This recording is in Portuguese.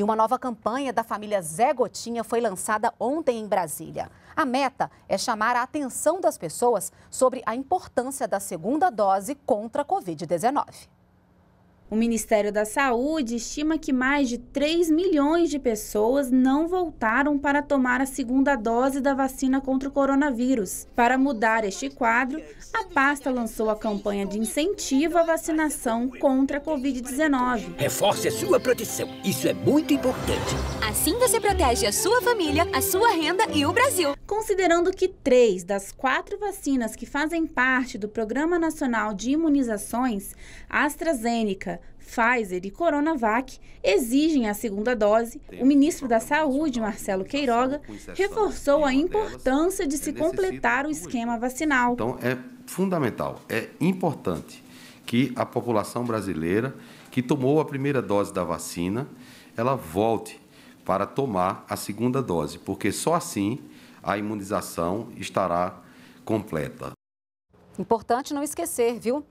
E uma nova campanha da família Zé Gotinha foi lançada ontem em Brasília. A meta é chamar a atenção das pessoas sobre a importância da segunda dose contra a Covid-19. O Ministério da Saúde estima que mais de 3 milhões de pessoas não voltaram para tomar a segunda dose da vacina contra o coronavírus. Para mudar este quadro, a pasta lançou a campanha de incentivo à vacinação contra a Covid-19. Reforce a sua proteção. Isso é muito importante. Assim você protege a sua família, a sua renda e o Brasil. Considerando que três das quatro vacinas que fazem parte do Programa Nacional de Imunizações, AstraZeneca, Pfizer e Coronavac exigem a segunda dose, o ministro da Saúde, Marcelo Queiroga, reforçou a importância de é se completar o esquema vacinal. Então, é fundamental, é importante que a população brasileira que tomou a primeira dose da vacina, ela volte para tomar a segunda dose, porque só assim a imunização estará completa. Importante não esquecer, viu?